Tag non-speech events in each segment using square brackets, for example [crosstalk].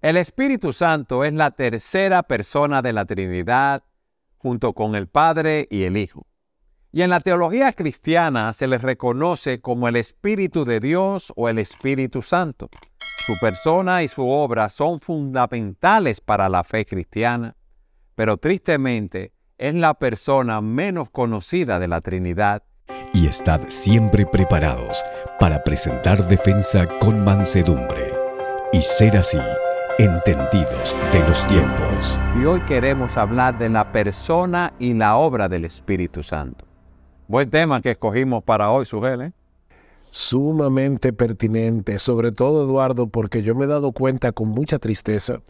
El Espíritu Santo es la tercera persona de la Trinidad junto con el Padre y el Hijo. Y en la teología cristiana se les reconoce como el Espíritu de Dios o el Espíritu Santo. Su persona y su obra son fundamentales para la fe cristiana, pero tristemente es la persona menos conocida de la Trinidad. Y estad siempre preparados para presentar defensa con mansedumbre y ser así entendidos de los tiempos. Y hoy queremos hablar de la persona y la obra del Espíritu Santo. Buen tema que escogimos para hoy, Sugel. Sumamente pertinente, sobre todo Eduardo, porque yo me he dado cuenta con mucha tristeza.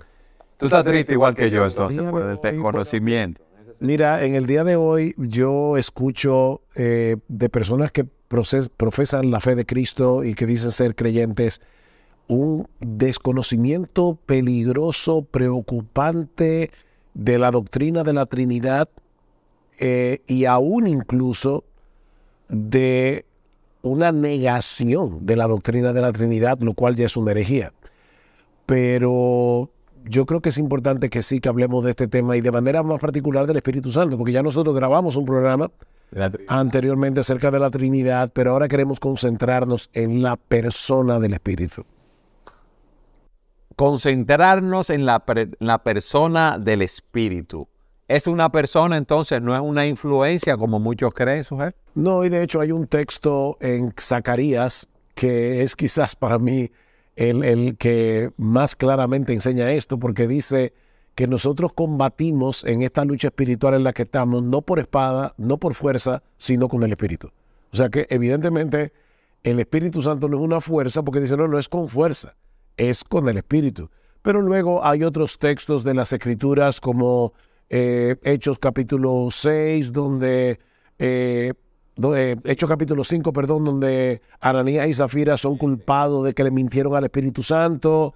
Tú estás triste igual que yo, entonces, por el desconocimiento. Mira, en el día de hoy yo escucho eh, de personas que profesan la fe de Cristo y que dicen ser creyentes un desconocimiento peligroso, preocupante de la doctrina de la Trinidad eh, y aún incluso de una negación de la doctrina de la Trinidad, lo cual ya es una herejía. Pero yo creo que es importante que sí que hablemos de este tema y de manera más particular del Espíritu Santo, porque ya nosotros grabamos un programa anteriormente acerca de la Trinidad, pero ahora queremos concentrarnos en la persona del Espíritu concentrarnos en la, persona del Espíritu. Es una persona, entonces, no es una influencia como muchos creen, sujeto. No, y de hecho hay un texto en Zacarías que es quizás para mí el, el que más claramente enseña esto, porque dice que nosotros combatimos en esta lucha espiritual en la que estamos, no por espada, no por fuerza, sino con el Espíritu. O sea que evidentemente el Espíritu Santo no es una fuerza, porque dice, no, no es con fuerza es con el Espíritu. Pero luego hay otros textos de las Escrituras como eh, Hechos capítulo 6, donde... Eh, eh, Hechos capítulo 5, perdón, donde Ananías y Zafira son culpados de que le mintieron al Espíritu Santo.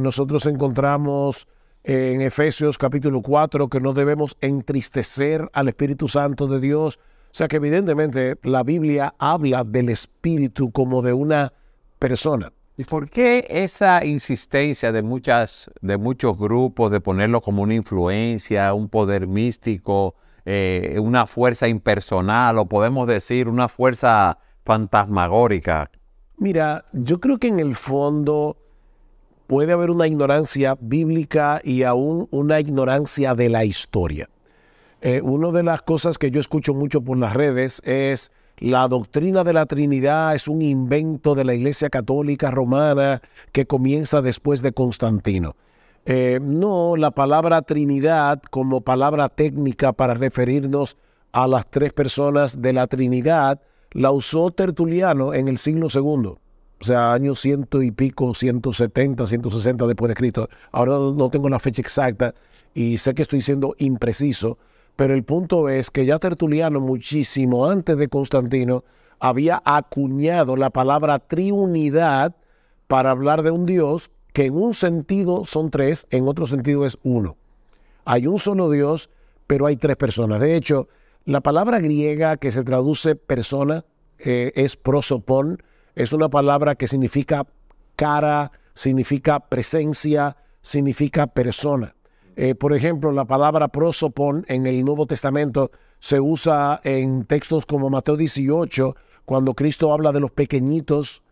nosotros encontramos en Efesios capítulo 4 que no debemos entristecer al Espíritu Santo de Dios. O sea que evidentemente la Biblia habla del Espíritu como de una persona. ¿Y por qué esa insistencia de, muchas, de muchos grupos de ponerlo como una influencia, un poder místico, eh, una fuerza impersonal o podemos decir una fuerza fantasmagórica? Mira, yo creo que en el fondo puede haber una ignorancia bíblica y aún una ignorancia de la historia. Eh, una de las cosas que yo escucho mucho por las redes es la doctrina de la Trinidad es un invento de la Iglesia Católica Romana que comienza después de Constantino. Eh, no, la palabra Trinidad como palabra técnica para referirnos a las tres personas de la Trinidad la usó Tertuliano en el siglo II o sea, años ciento y pico, ciento 160 después de Cristo. Ahora no tengo la fecha exacta y sé que estoy siendo impreciso, pero el punto es que ya Tertuliano, muchísimo antes de Constantino, había acuñado la palabra triunidad para hablar de un Dios que en un sentido son tres, en otro sentido es uno. Hay un solo Dios, pero hay tres personas. De hecho, la palabra griega que se traduce persona eh, es prosopon, es una palabra que significa cara, significa presencia, significa persona. Eh, por ejemplo, la palabra prosopon en el Nuevo Testamento se usa en textos como Mateo 18, cuando Cristo habla de los pequeñitos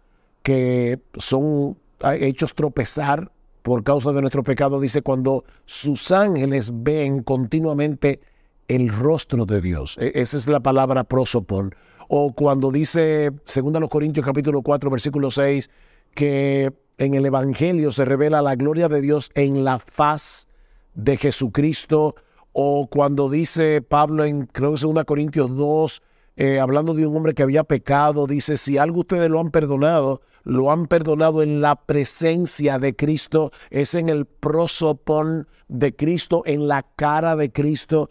que son hechos tropezar por causa de nuestro pecado. Dice, cuando sus ángeles ven continuamente el rostro de Dios. E, esa es la palabra prosopon. O cuando dice, según los Corintios capítulo 4, versículo 6, que en el Evangelio se revela la gloria de Dios en la faz de Jesucristo, o cuando dice Pablo en, creo que 2 Corintios 2, eh, hablando de un hombre que había pecado, dice, si algo ustedes lo han perdonado, lo han perdonado en la presencia de Cristo, es en el prosopón de Cristo, en la cara de Cristo,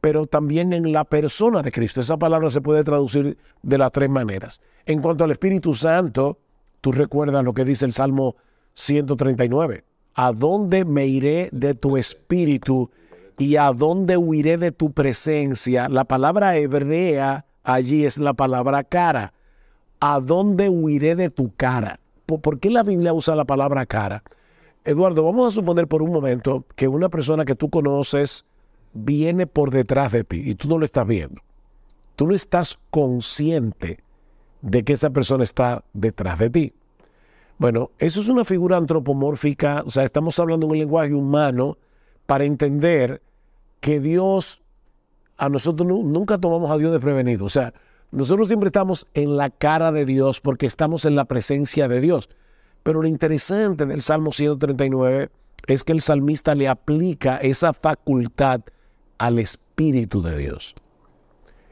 pero también en la persona de Cristo. Esa palabra se puede traducir de las tres maneras. En cuanto al Espíritu Santo, tú recuerdas lo que dice el Salmo 139. ¿A dónde me iré de tu espíritu y a dónde huiré de tu presencia? La palabra hebrea allí es la palabra cara. ¿A dónde huiré de tu cara? ¿Por qué la Biblia usa la palabra cara? Eduardo, vamos a suponer por un momento que una persona que tú conoces viene por detrás de ti y tú no lo estás viendo. Tú no estás consciente de que esa persona está detrás de ti. Bueno, eso es una figura antropomórfica, o sea, estamos hablando en un lenguaje humano para entender que Dios, a nosotros nunca tomamos a Dios prevenido. o sea, nosotros siempre estamos en la cara de Dios porque estamos en la presencia de Dios. Pero lo interesante del Salmo 139 es que el salmista le aplica esa facultad al Espíritu de Dios.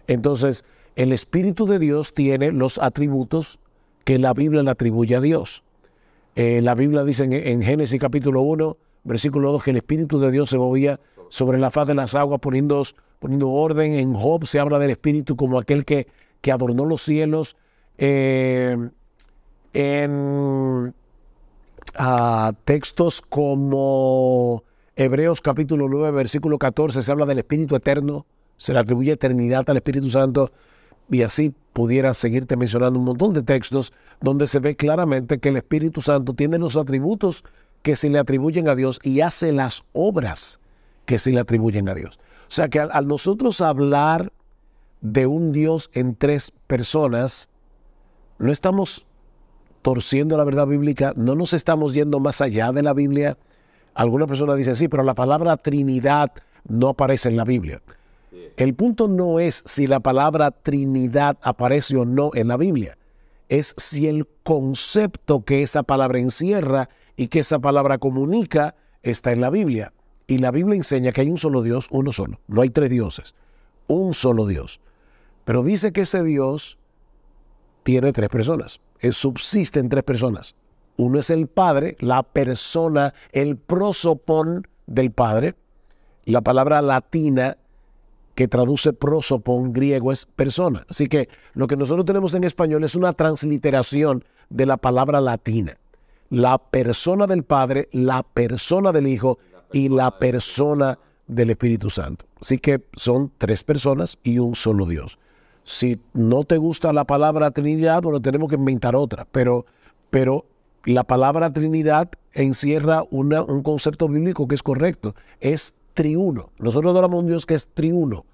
Entonces, el Espíritu de Dios tiene los atributos que la Biblia le atribuye a Dios. Eh, la Biblia dice en, Génesis capítulo 1, versículo 2, que el Espíritu de Dios se movía sobre la faz de las aguas poniendo, poniendo orden. En Job se habla del Espíritu como aquel que, que adornó los cielos. Eh, en ah, textos como Hebreos capítulo 9, versículo 14, se habla del Espíritu eterno, se le atribuye eternidad al Espíritu Santo. Y así pudiera seguirte mencionando un montón de textos donde se ve claramente que el Espíritu Santo tiene los atributos que se le atribuyen a Dios y hace las obras que se le atribuyen a Dios. O sea que al, nosotros hablar de un Dios en tres personas, no estamos torciendo la verdad bíblica, no nos estamos yendo más allá de la Biblia. Algunas personas dicen, sí, pero la palabra Trinidad no aparece en la Biblia el punto no es si la palabra Trinidad aparece o no en la Biblia, es si el concepto que esa palabra encierra y que esa palabra comunica está en la Biblia. Y la Biblia enseña que hay un solo Dios, uno solo, no hay tres dioses, un solo Dios. Pero dice que ese Dios tiene tres personas, eh, subsiste en tres personas. Uno es el Padre, la persona, el prosopón del Padre. La palabra latina que traduce prosopón griego es persona. Así que lo que nosotros tenemos en español es una transliteración de la palabra latina. La persona del Padre, la persona del Hijo y la persona del Espíritu Santo. Así que son tres personas y un solo Dios. Si no te gusta la palabra Trinidad, bueno, tenemos que inventar otra, pero, pero la palabra Trinidad encierra un concepto bíblico que es correcto. Es triuno. Nosotros adoramos a un Dios que es triuno,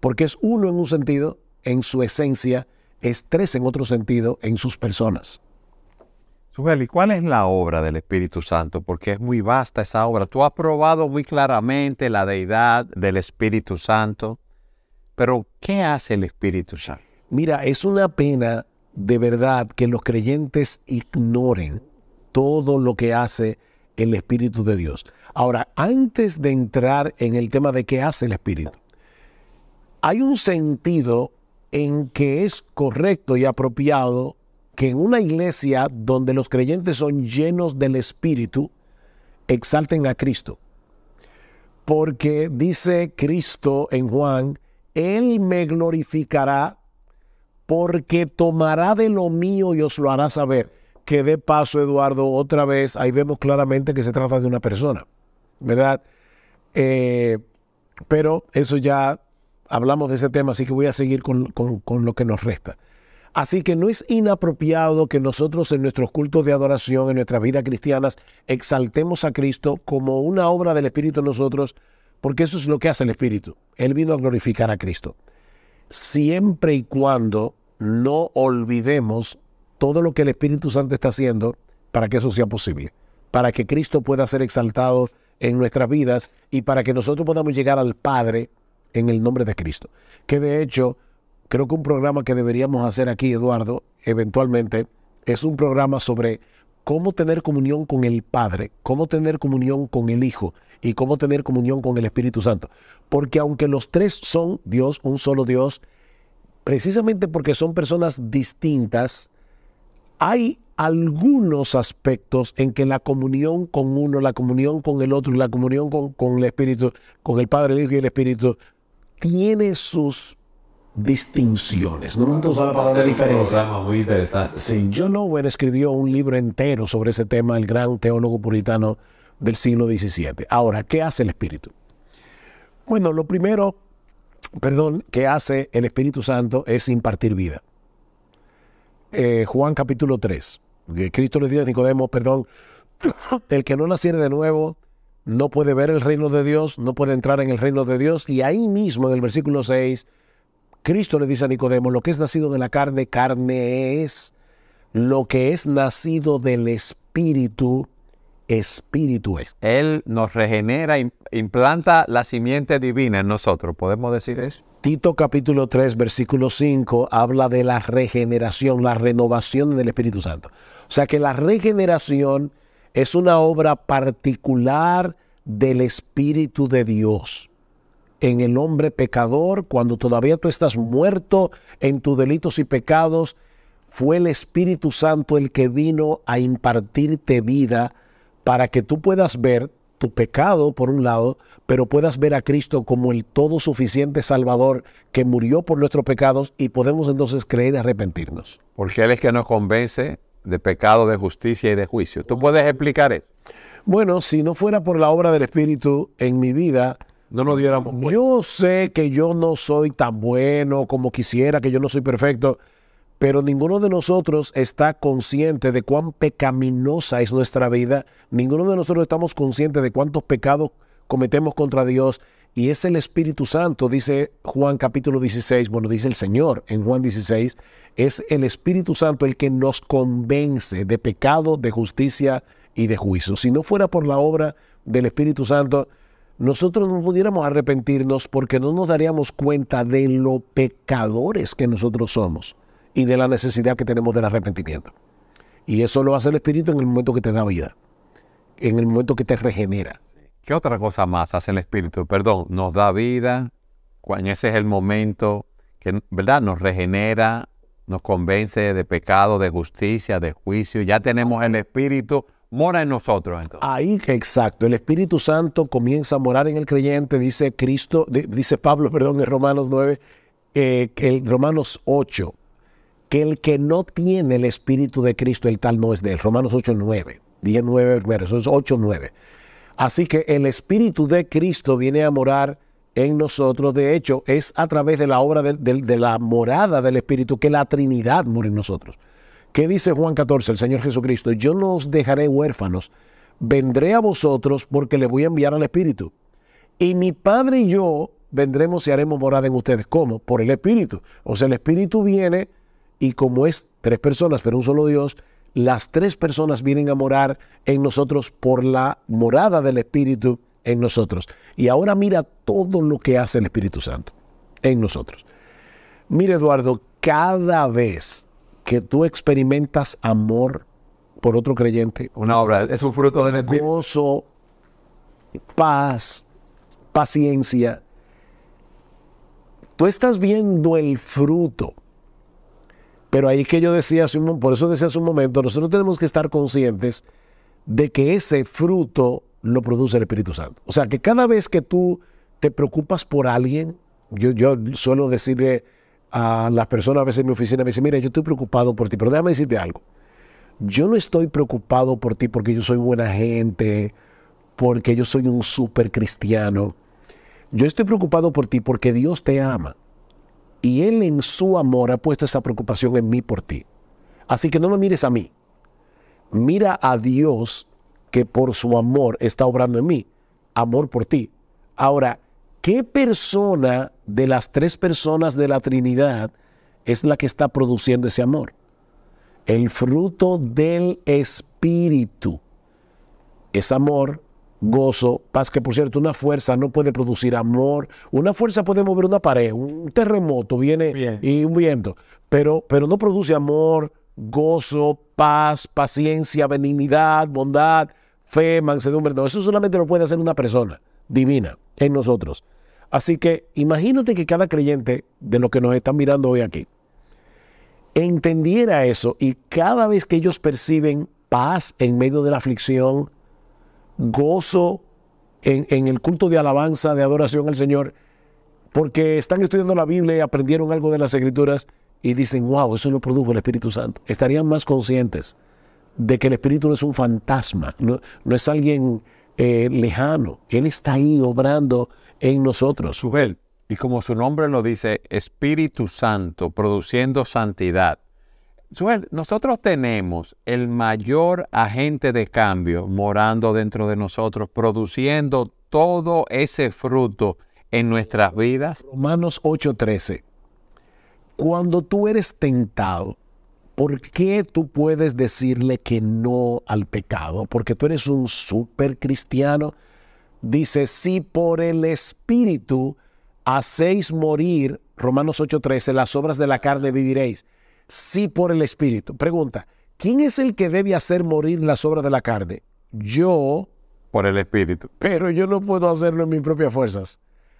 porque es uno en un sentido, en su esencia, es tres en otro sentido, en sus personas. ¿y cuál es la obra del Espíritu Santo? Porque es muy vasta esa obra. Tú has probado muy claramente la deidad del Espíritu Santo, pero ¿qué hace el Espíritu Santo? Mira, es una pena de verdad que los creyentes ignoren todo lo que hace el Espíritu de Dios. Ahora, antes de entrar en el tema de qué hace el espíritu, hay un sentido en que es correcto y apropiado que en una iglesia donde los creyentes son llenos del espíritu, exalten a Cristo. Porque dice Cristo en Juan, Él me glorificará porque tomará de lo mío y os lo hará saber. Que de paso, Eduardo, otra vez, ahí vemos claramente que se trata de una persona. ¿verdad? Eh, pero eso ya hablamos de ese tema, así que voy a seguir con, lo que nos resta. Así que no es inapropiado que nosotros en nuestros cultos de adoración, en nuestras vidas cristianas, exaltemos a Cristo como una obra del Espíritu en nosotros, porque eso es lo que hace el Espíritu. Él vino a glorificar a Cristo. Siempre y cuando no olvidemos todo lo que el Espíritu Santo está haciendo para que eso sea posible, para que Cristo pueda ser exaltado en nuestras vidas y para que nosotros podamos llegar al Padre en el nombre de Cristo. Que de hecho, creo que un programa que deberíamos hacer aquí, Eduardo, eventualmente, es un programa sobre cómo tener comunión con el Padre, cómo tener comunión con el Hijo y cómo tener comunión con el Espíritu Santo. Porque aunque los tres son Dios, un solo Dios, precisamente porque son personas distintas, hay algunos aspectos en que la comunión con uno, la comunión con el otro, la comunión con, el Espíritu, con el Padre, el Hijo y el Espíritu, tiene sus distinciones. No diferencia. John Owen escribió un libro entero sobre ese tema, el gran teólogo puritano del siglo XVII. Ahora, ¿qué hace el Espíritu? Bueno, lo primero, perdón, que hace el Espíritu Santo es impartir vida. Eh, Juan capítulo 3. Cristo le dice a Nicodemo, perdón, [coughs] el que no naciere de nuevo no puede ver el reino de Dios, no puede entrar en el reino de Dios. Y ahí mismo en el versículo 6, Cristo le dice a Nicodemo, lo que es nacido de la carne, carne es, lo que es nacido del Espíritu, espíritu es. Él nos regenera, implanta la simiente divina en nosotros, ¿podemos decir eso? Tito capítulo 3, versículo 5 habla de la regeneración, la renovación del Espíritu Santo. O sea que la regeneración es una obra particular del Espíritu de Dios en el hombre pecador, cuando todavía tú estás muerto en tus delitos y pecados, fue el Espíritu Santo el que vino a impartirte vida para que tú puedas ver tu pecado, por un lado, pero puedas ver a Cristo como el todo suficiente Salvador que murió por nuestros pecados y podemos entonces creer y arrepentirnos. Porque Él es que nos convence de pecado, de justicia y de juicio. ¿Tú puedes explicar eso? Bueno, si no fuera por la obra del Espíritu en mi vida, no nos diéramos. Yo sé que yo no soy tan bueno como quisiera, que yo no soy perfecto, pero ninguno de nosotros está consciente de cuán pecaminosa es nuestra vida, ninguno de nosotros estamos conscientes de cuántos pecados cometemos contra Dios, y es el Espíritu Santo, dice Juan capítulo 16, bueno, dice el Señor en Juan 16, es el Espíritu Santo el que nos convence de pecado, de justicia y de juicio. Si no fuera por la obra del Espíritu Santo, nosotros no pudiéramos arrepentirnos porque no nos daríamos cuenta de lo pecadores que nosotros somos y de la necesidad que tenemos del arrepentimiento. Y eso lo hace el Espíritu en el momento que te da vida, en el momento que te regenera. ¿Qué otra cosa más hace el Espíritu? Perdón, nos da vida, cuando ese es el momento que, ¿verdad? Nos regenera, nos convence de pecado, de justicia, de juicio. Ya tenemos el Espíritu, mora en nosotros. Entonces. Ahí, exacto. El Espíritu Santo comienza a morar en el creyente, dice Cristo, dice Pablo, perdón, en Romanos 9, eh, el Romanos 8, que el que no tiene el Espíritu de Cristo, el tal no es de él. Romanos 8, 9. 19 versos 8, Así que el Espíritu de Cristo viene a morar en nosotros. De hecho, es a través de la obra de, la morada del Espíritu que la Trinidad mora en nosotros. ¿Qué dice Juan 14, el Señor Jesucristo? Yo no os dejaré huérfanos, vendré a vosotros porque le voy a enviar al Espíritu. Y mi Padre y yo vendremos y haremos morada en ustedes. ¿Cómo? Por el Espíritu. O sea, el Espíritu viene y como es tres personas, pero un solo Dios, las tres personas vienen a morar en nosotros por la morada del Espíritu en nosotros. Y ahora mira todo lo que hace el Espíritu Santo en nosotros. Mira Eduardo, cada vez que tú experimentas amor por otro creyente, una obra, es un fruto de Espíritu. Gozo, paz, paciencia. Tú estás viendo el fruto pero ahí que yo decía, hace por eso decía hace un momento, nosotros tenemos que estar conscientes de que ese fruto lo produce el Espíritu Santo. O sea, que cada vez que tú te preocupas por alguien, yo, yo suelo decirle a las personas a veces en mi oficina, me dicen, mira, yo estoy preocupado por ti, pero déjame decirte algo. Yo no estoy preocupado por ti porque yo soy buena gente, porque yo soy un super cristiano. Yo estoy preocupado por ti porque Dios te ama y Él en su amor ha puesto esa preocupación en mí por ti. Así que no me mires a mí. Mira a Dios que por su amor está obrando en mí. Amor por ti. Ahora, ¿qué persona de las tres personas de la Trinidad es la que está produciendo ese amor? El fruto del Espíritu es amor, gozo, paz, que por cierto, una fuerza no puede producir amor, una fuerza puede mover una pared, un terremoto viene y un viento, pero, pero no produce amor, gozo, paz, paciencia, benignidad, bondad, fe, mansedumbre, no, eso solamente lo puede hacer una persona divina en nosotros. Así que imagínate que cada creyente de los que nos están mirando hoy aquí entendiera eso y cada vez que ellos perciben paz en medio de la aflicción, gozo en, el culto de alabanza, de adoración al Señor, porque están estudiando la Biblia y aprendieron algo de las escrituras y dicen, wow, eso lo produjo el Espíritu Santo. Estarían más conscientes de que el Espíritu no es un fantasma, no, es alguien eh, lejano. Él está ahí obrando en nosotros. y como su nombre lo dice, Espíritu Santo produciendo santidad nosotros tenemos el mayor agente de cambio morando dentro de nosotros, produciendo todo ese fruto en nuestras vidas. Romanos 8:13. Cuando tú eres tentado, ¿por qué tú puedes decirle que no al pecado? Porque tú eres un super cristiano. Dice, si por el Espíritu hacéis morir, Romanos 8:13, las obras de la carne viviréis sí por el Espíritu. Pregunta, ¿quién es el que debe hacer morir las obras de la carne? Yo. Por el Espíritu. Pero yo no puedo hacerlo en mis propias fuerzas.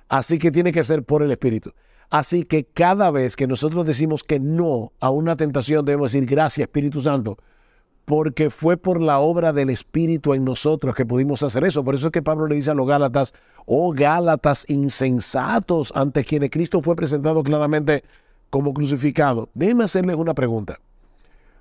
Así que tiene que ser por el Espíritu. Así que cada vez que nosotros decimos que no a una tentación, debemos decir gracias Espíritu Santo, porque fue por la obra del Espíritu en nosotros que pudimos hacer eso. Por eso es que Pablo le dice a los Gálatas, oh Gálatas insensatos, ante quienes Cristo fue presentado claramente como crucificado. Déjenme hacerles una pregunta.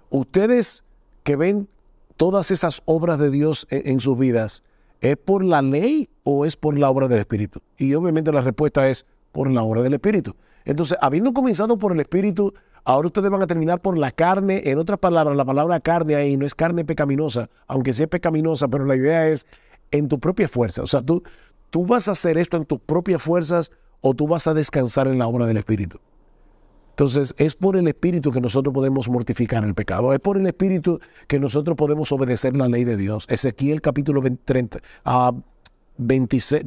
Ustedes que ven todas esas obras de Dios en, sus vidas, ¿es por la ley o es por la obra del Espíritu? Y obviamente la respuesta es por la obra del Espíritu. Entonces, habiendo comenzado por el Espíritu, ahora ustedes van a terminar por la carne. En otras palabras, la palabra carne ahí no es carne pecaminosa, aunque sea pecaminosa, pero la idea es en tu propia fuerza. O sea, tú, tú vas a hacer esto en tus propias fuerzas o tú vas a descansar en la obra del Espíritu. Entonces, es por el Espíritu que nosotros podemos mortificar el pecado, es por el Espíritu que nosotros podemos obedecer la ley de Dios. Ezequiel capítulo 30,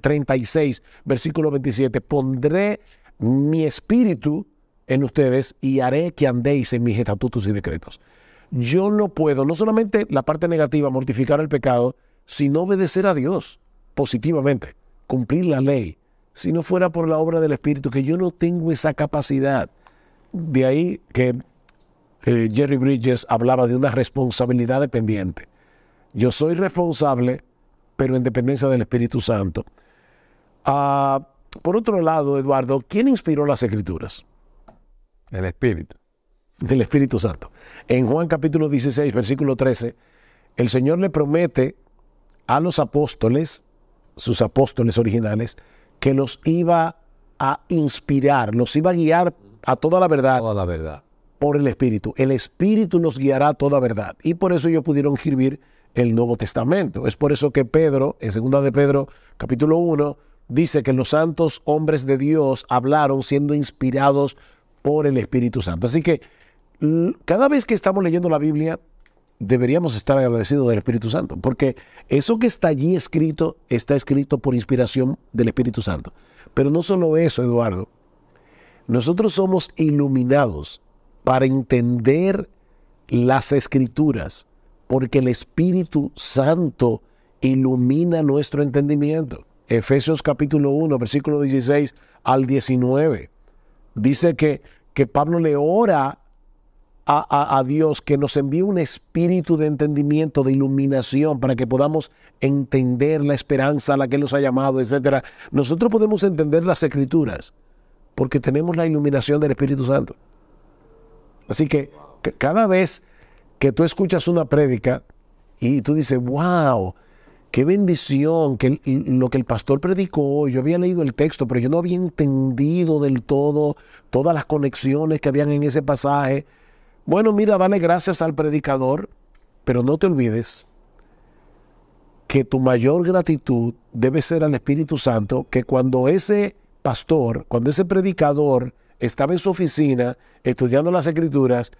36, ah, versículo 27, pondré mi espíritu en ustedes y haré que andéis en mis estatutos y decretos. Yo no puedo, no solamente la parte negativa, mortificar el pecado, sino obedecer a Dios positivamente, cumplir la ley, si no fuera por la obra del Espíritu, que yo no tengo esa capacidad de ahí que Jerry Bridges hablaba de una responsabilidad dependiente. Yo soy responsable, pero en dependencia del Espíritu Santo. Ah, por otro lado, Eduardo, ¿quién inspiró las escrituras? El Espíritu. Del Espíritu Santo. En Juan capítulo 16, versículo 13, el Señor le promete a los apóstoles, sus apóstoles originales, que los iba a inspirar, los iba a guiar a toda la verdad. Por el Espíritu. El Espíritu nos guiará a toda verdad. Y por eso ellos pudieron escribir el Nuevo Testamento. Es por eso que Pedro, en Segunda de Pedro, capítulo 1, dice que los santos hombres de Dios hablaron siendo inspirados por el Espíritu Santo. Así que cada vez que estamos leyendo la Biblia, deberíamos estar agradecidos del Espíritu Santo, porque eso que está allí escrito está escrito por inspiración del Espíritu Santo. Pero no solo eso, Eduardo, nosotros somos iluminados para entender las escrituras, porque el Espíritu Santo ilumina nuestro entendimiento. Efesios capítulo 1, versículo 16 al 19, dice que, que Pablo le ora a, a, a Dios que nos envíe un espíritu de entendimiento, de iluminación, para que podamos entender la esperanza a la que nos ha llamado, etc. Nosotros podemos entender las escrituras, porque tenemos la iluminación del Espíritu Santo. Así que cada vez que tú escuchas una prédica y tú dices, wow, qué bendición, que lo que el pastor predicó yo había leído el texto, pero yo no había entendido del todo todas las conexiones que habían en ese pasaje. Bueno, mira, dale gracias al predicador, pero no te olvides que tu mayor gratitud debe ser al Espíritu Santo, que cuando ese pastor, cuando ese predicador estaba en su oficina estudiando las escrituras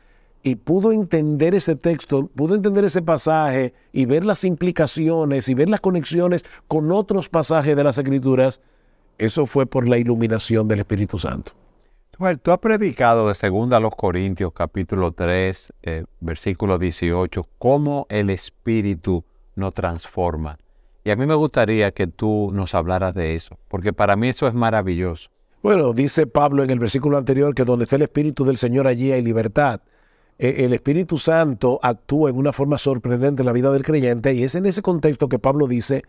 y pudo entender ese texto, pudo entender ese pasaje y ver las implicaciones y ver las conexiones con otros pasajes de las escrituras, eso fue por la iluminación del Espíritu Santo. Bueno, tú has predicado de 2 Corintios capítulo 3, eh, versículo 18, cómo el Espíritu nos transforma. Y a mí me gustaría que tú nos hablaras de eso, porque para mí eso es maravilloso. Bueno, dice Pablo en el versículo anterior que donde está el Espíritu del Señor allí hay libertad. E, el Espíritu Santo actúa en una forma sorprendente en la vida del creyente y es en ese contexto que Pablo dice,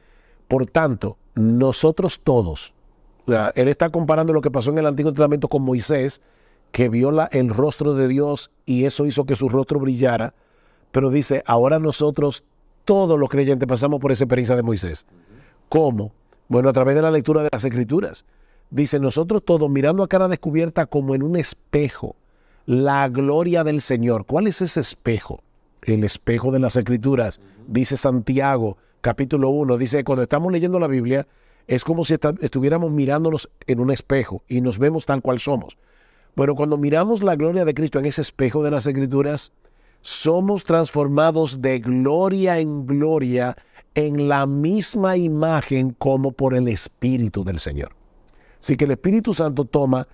por tanto, nosotros todos, o sea, él está comparando lo que pasó en el Antiguo Testamento con Moisés, que viola el rostro de Dios y eso hizo que su rostro brillara, pero dice, ahora nosotros todos los creyentes pasamos por esa experiencia de Moisés. ¿Cómo? Bueno, a través de la lectura de las escrituras. Dice, nosotros todos mirando a cara descubierta como en un espejo, la gloria del Señor. ¿Cuál es ese espejo? El espejo de las escrituras, dice Santiago capítulo 1. Dice, cuando estamos leyendo la Biblia, es como si estuviéramos mirándonos en un espejo y nos vemos tal cual somos. Bueno, cuando miramos la gloria de Cristo en ese espejo de las escrituras, somos transformados de gloria en gloria en la misma imagen como por el Espíritu del Señor. Así que el Espíritu Santo toma,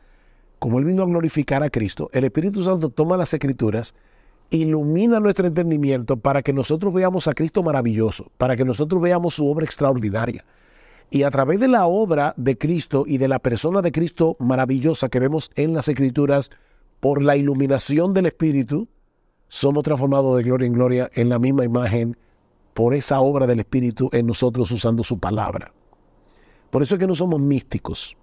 como Él vino a glorificar a Cristo, el Espíritu Santo toma las escrituras, ilumina nuestro entendimiento para que nosotros veamos a Cristo maravilloso, para que nosotros veamos su obra extraordinaria. Y a través de la obra de Cristo y de la persona de Cristo maravillosa que vemos en las escrituras, por la iluminación del Espíritu, somos transformados de gloria en gloria en la misma imagen por esa obra del Espíritu en nosotros usando su palabra. Por eso es que no somos místicos.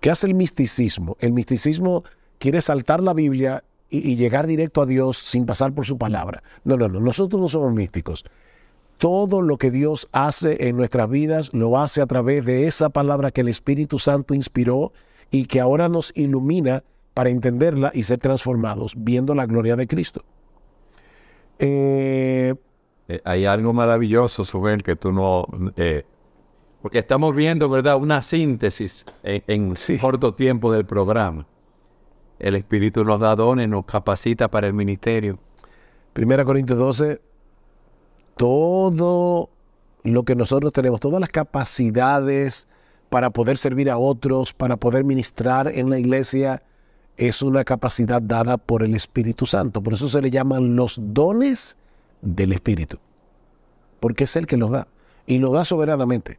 ¿Qué hace el misticismo? El misticismo quiere saltar la Biblia y, llegar directo a Dios sin pasar por su palabra. No, no, no, nosotros no somos místicos. Todo lo que Dios hace en nuestras vidas lo hace a través de esa palabra que el Espíritu Santo inspiró y que ahora nos ilumina para entenderla y ser transformados viendo la gloria de Cristo. Eh, eh, hay algo maravilloso sobre que tú no... Eh, porque estamos viendo, ¿verdad? Una síntesis en, corto tiempo del programa. El Espíritu nos da dones, nos capacita para el ministerio. Primera Corintios 12, todo lo que nosotros tenemos, todas las capacidades para poder servir a otros, para poder ministrar en la iglesia, es una capacidad dada por el Espíritu Santo. Por eso se le llaman los dones del Espíritu. Porque es el que los da. Y los da soberanamente.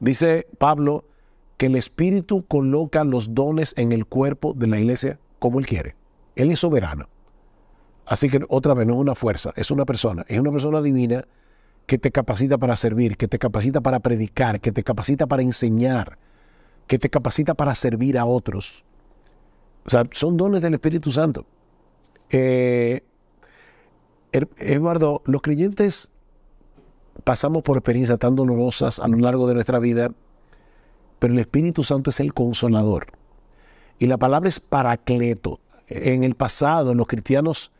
Dice Pablo que el Espíritu coloca los dones en el cuerpo de la iglesia como él quiere. Él es soberano. Así que otra vez no es una fuerza, es una persona. Es una persona divina que te capacita para servir, que te capacita para predicar, que te capacita para enseñar, que te capacita para servir a otros o sea, son dones del Espíritu Santo. Eh, er, Eduardo, los creyentes pasamos por experiencias tan dolorosas a lo largo de nuestra vida, pero el Espíritu Santo es el consolador. Y la palabra es paracleto. En el pasado, los cristianos,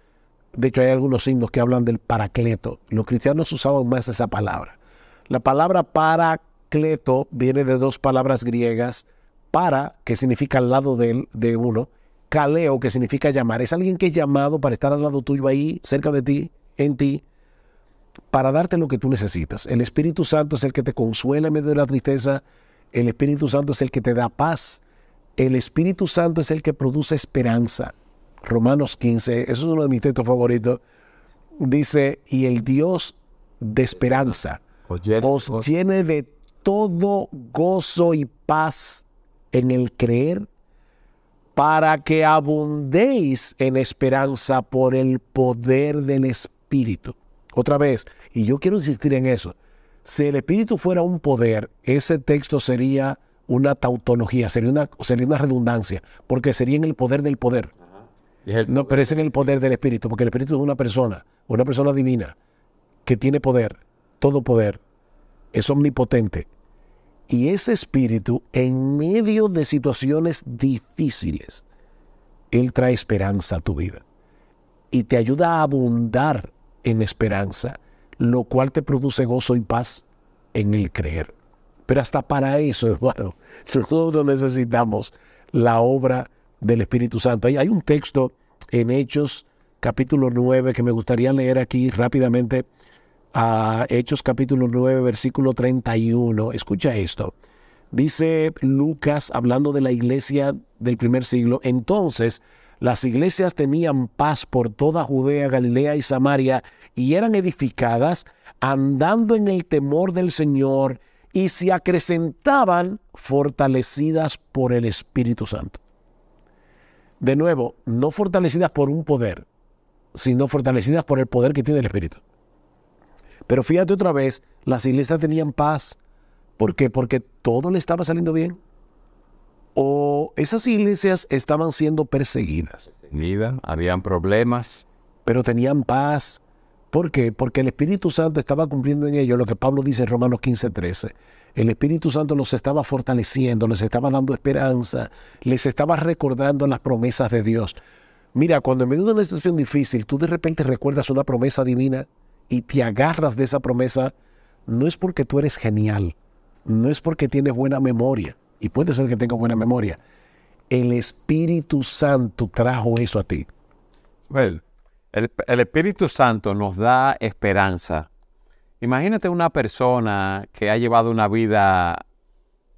de hecho hay algunos signos que hablan del paracleto. Los cristianos usaban más esa palabra. La palabra paracleto viene de dos palabras griegas, para, que significa al lado de, de uno, caleo, que significa llamar. Es alguien que es llamado para estar al lado tuyo ahí, cerca de ti, en ti, para darte lo que tú necesitas. El Espíritu Santo es el que te consuela en medio de la tristeza. El Espíritu Santo es el que te da paz. El Espíritu Santo es el que produce esperanza. Romanos 15, eso es uno de mis textos favoritos. Dice, y el Dios de esperanza os llene de todo gozo y paz en el creer, para que abundéis en esperanza por el poder del Espíritu. Otra vez, y yo quiero insistir en eso, si el Espíritu fuera un poder, ese texto sería una tautología, sería una, sería una redundancia, porque sería en el poder del poder. No, pero es en el poder del Espíritu, porque el Espíritu es una persona, una persona divina, que tiene poder, todo poder, es omnipotente, y ese espíritu en medio de situaciones difíciles, Él trae esperanza a tu vida y te ayuda a abundar en esperanza, lo cual te produce gozo y paz en el creer. Pero hasta para eso, [laughs] Eduardo, nosotros necesitamos la obra del Espíritu Santo. Hay, hay un texto en Hechos capítulo 9 que me gustaría leer aquí rápidamente a Hechos capítulo 9, versículo 31. Escucha esto. Dice Lucas, hablando de la iglesia del primer siglo, entonces las iglesias tenían paz por toda Judea, Galilea y Samaria y eran edificadas andando en el temor del Señor y se acrecentaban fortalecidas por el Espíritu Santo. De nuevo, no fortalecidas por un poder, sino fortalecidas por el poder que tiene el Espíritu. Pero fíjate otra vez, las iglesias tenían paz. ¿Por qué? Porque todo le estaba saliendo bien. O esas iglesias estaban siendo perseguidas. habían problemas. Pero tenían paz. ¿Por qué? Porque el Espíritu Santo estaba cumpliendo en ellos lo que Pablo dice en Romanos 15, 13. El Espíritu Santo los estaba fortaleciendo, les estaba dando esperanza, les estaba recordando las promesas de Dios. Mira, cuando en medio de una situación difícil, tú de repente recuerdas una promesa divina, y te agarras de esa promesa, no es porque tú eres genial, no es porque tienes buena memoria, y puede ser que tenga buena memoria. El Espíritu Santo trajo eso a ti. el, el Espíritu Santo nos da esperanza. Imagínate una persona que ha llevado una vida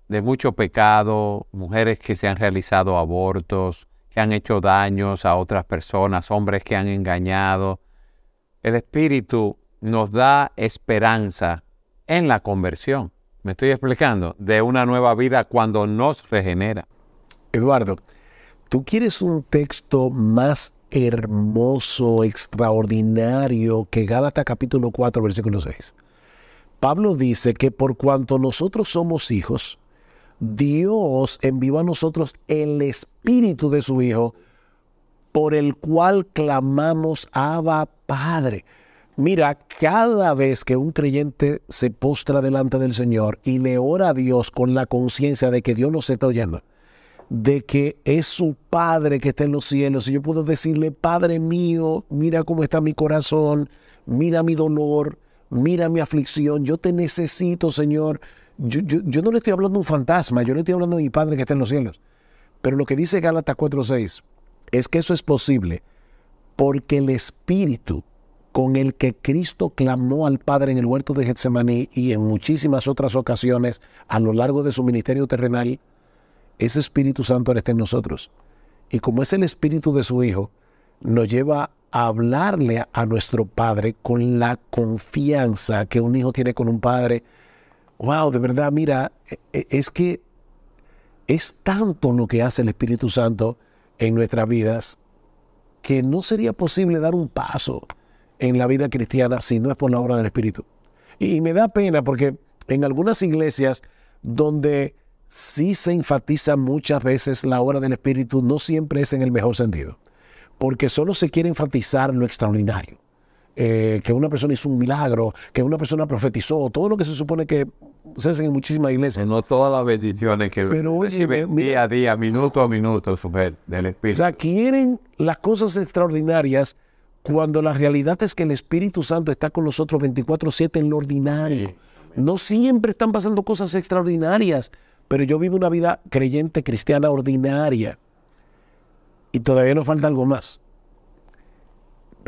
de mucho pecado, mujeres que se han realizado abortos, que han hecho daños a otras personas, hombres que han engañado, el Espíritu nos da esperanza en la conversión. Me estoy explicando, de una nueva vida cuando nos regenera. Eduardo, ¿tú quieres un texto más hermoso, extraordinario que Gálatas capítulo 4, versículo 6? Pablo dice que por cuanto nosotros somos hijos, Dios envió a nosotros el espíritu de su Hijo por el cual clamamos Abba Padre. Mira, cada vez que un creyente se postra delante del Señor y le ora a Dios con la conciencia de que Dios nos está oyendo, de que es su Padre que está en los cielos. Y yo puedo decirle, Padre mío, mira cómo está mi corazón, mira mi dolor, mira mi aflicción, yo te necesito, Señor. Yo, no le estoy hablando a un fantasma, yo le estoy hablando a mi Padre que está en los cielos. Pero lo que dice Gálatas 4.6, es que eso es posible porque el espíritu con el que Cristo clamó al Padre en el huerto de Getsemaní y en muchísimas otras ocasiones a lo largo de su ministerio terrenal, ese Espíritu Santo está en nosotros. Y como es el Espíritu de su Hijo, nos lleva a hablarle a nuestro Padre con la confianza que un hijo tiene con un padre. Wow, de verdad, mira, e, e, es que es tanto lo que hace el Espíritu Santo en nuestras vidas que no sería posible dar un paso en la vida cristiana si no es por la obra del Espíritu. Y, me da pena porque en algunas iglesias donde sí se enfatiza muchas veces la obra del Espíritu, no siempre es en el mejor sentido, porque solo se quiere enfatizar lo extraordinario. Eh, que una persona hizo un milagro, que una persona profetizó, todo lo que se supone que se hace en muchísimas iglesias. No todas las bendiciones que Pero, eh, día a día, minuto a minuto, super, del Espíritu. O sea, quieren las cosas extraordinarias cuando la realidad es que el Espíritu Santo está con nosotros 24/7 en lo ordinario. No siempre están pasando cosas extraordinarias, pero yo vivo una vida creyente cristiana ordinaria. Y todavía nos falta algo más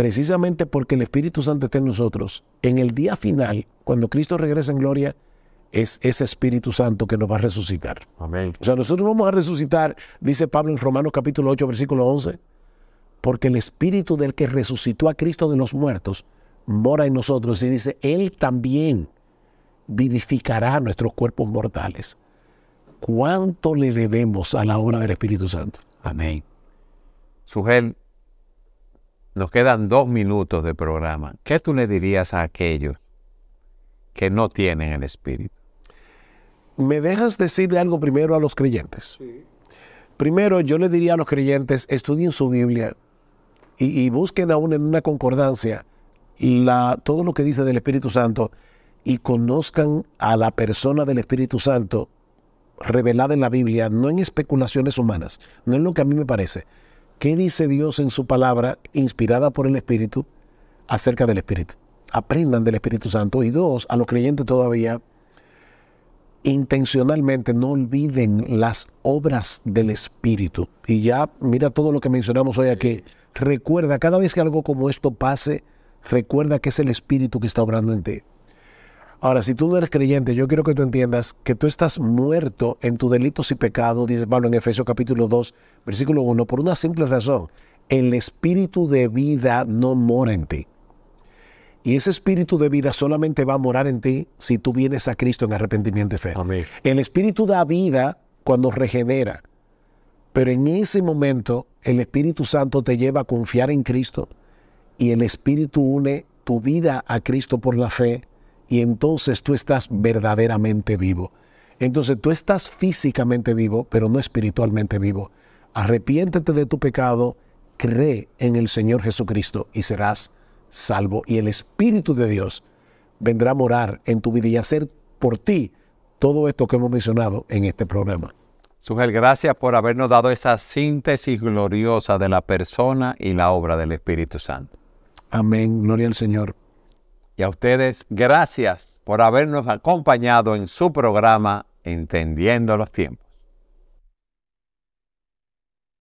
precisamente porque el Espíritu Santo está en nosotros, en el día final, cuando Cristo regresa en gloria, es ese Espíritu Santo que nos va a resucitar. Amén. O sea, nosotros vamos a resucitar, dice Pablo en Romanos capítulo 8, versículo 11, porque el Espíritu del que resucitó a Cristo de los muertos mora en nosotros y dice, Él también vivificará nuestros cuerpos mortales. ¿Cuánto le debemos a la obra del Espíritu Santo? Amén. Sugel, nos quedan dos minutos de programa. ¿Qué tú le dirías a aquellos que no tienen el Espíritu? ¿Me dejas decirle algo primero a los creyentes? Primero, yo le diría a los creyentes, estudien su Biblia y, busquen aún en una concordancia todo lo que dice del Espíritu Santo y conozcan a la persona del Espíritu Santo revelada en la Biblia, no en especulaciones humanas, no en lo que a mí me parece, ¿Qué dice Dios en su palabra, inspirada por el Espíritu, acerca del Espíritu? Aprendan del Espíritu Santo. Y dos, a los creyentes todavía, intencionalmente no olviden las obras del Espíritu. Y ya, mira todo lo que mencionamos hoy aquí. Recuerda, cada vez que algo como esto pase, recuerda que es el Espíritu que está obrando en ti. Ahora, si tú no eres creyente, yo quiero que tú entiendas que tú estás muerto en tus delitos y pecados, dice Pablo en Efesios capítulo 2, versículo 1, por una simple razón. El espíritu de vida no mora en ti. Y ese espíritu de vida solamente va a morar en ti si tú vienes a Cristo en arrepentimiento y fe. El espíritu da vida cuando regenera. Pero en ese momento el Espíritu Santo te lleva a confiar en Cristo y el Espíritu une tu vida a Cristo por la fe y entonces tú estás verdaderamente vivo. Entonces tú estás físicamente vivo, pero no espiritualmente vivo. Arrepiéntete de tu pecado, cree en el Señor Jesucristo y serás salvo. Y el Espíritu de Dios vendrá a morar en tu vida y hacer por ti todo esto que hemos mencionado en este programa. Sugel, gracias por habernos dado esa síntesis gloriosa de la persona y la obra del Espíritu Santo. Amén, gloria al Señor. Y a ustedes, gracias por habernos acompañado en su programa Entendiendo los Tiempos.